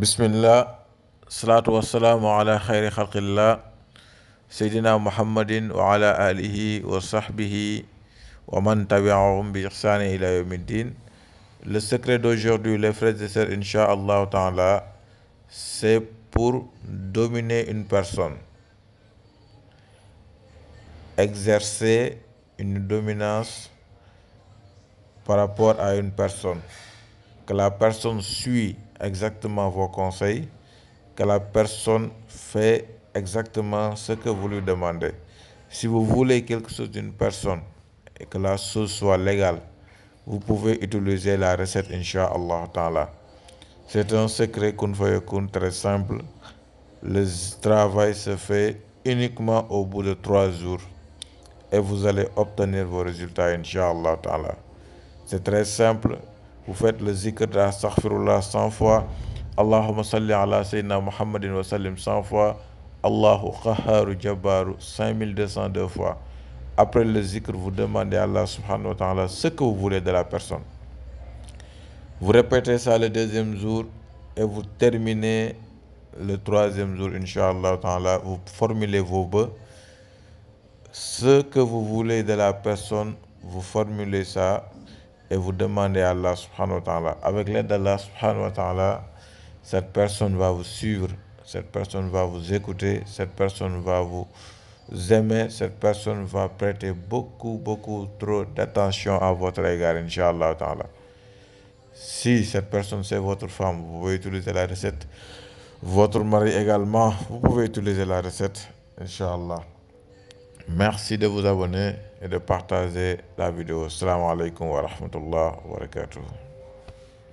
بسم الله الصلاة والسلام على خير خلق الله سيدنا محمد وعلى آله وصحبه ومن تبعهم بإحسان إلى يوم الدين Le secret d'aujourd'hui, les frères et sœurs, Inch'Allah Ta'ala, c'est pour dominer une personne. Exercer une dominance par rapport à une personne. que la personne suit exactement vos conseils, que la personne fait exactement ce que vous lui demandez. Si vous voulez quelque chose d'une personne et que la chose soit légale, vous pouvez utiliser la recette Inch'Allah Ta'ala. C'est un secret qu'on très simple. Le travail se fait uniquement au bout de trois jours et vous allez obtenir vos résultats Inch'Allah Ta'ala. C'est très simple vous faites le zikr d'Astaghfirullah 100 fois, Allahumma salli ala Sayyidina Muhammadin wa sallim 100 fois, Allahu khaharu Jabbaru 5202 fois. Après le zikr, vous demandez à Allah subhanahu wa ta'ala ce que vous voulez de la personne. Vous répétez ça le deuxième jour et vous terminez le troisième jour, Inch'Allah ta'ala, vous formulez vos bœufs. Ce que vous voulez de la personne, vous formulez ça et vous demandez à Allah subhanahu wa ta'ala. Avec l'aide d'Allah subhanahu wa ta'ala, cette personne va vous suivre, cette personne va vous écouter, cette personne va vous aimer, cette personne va prêter beaucoup, beaucoup trop d'attention à votre égard, inshallah. ta'ala. Si cette personne c'est votre femme, vous pouvez utiliser la recette. Votre mari également, vous pouvez utiliser la recette, inshallah. Merci de vous abonner et de partager la vidéo. Assalamu alaikum wa rahmatullah wa barakatuh.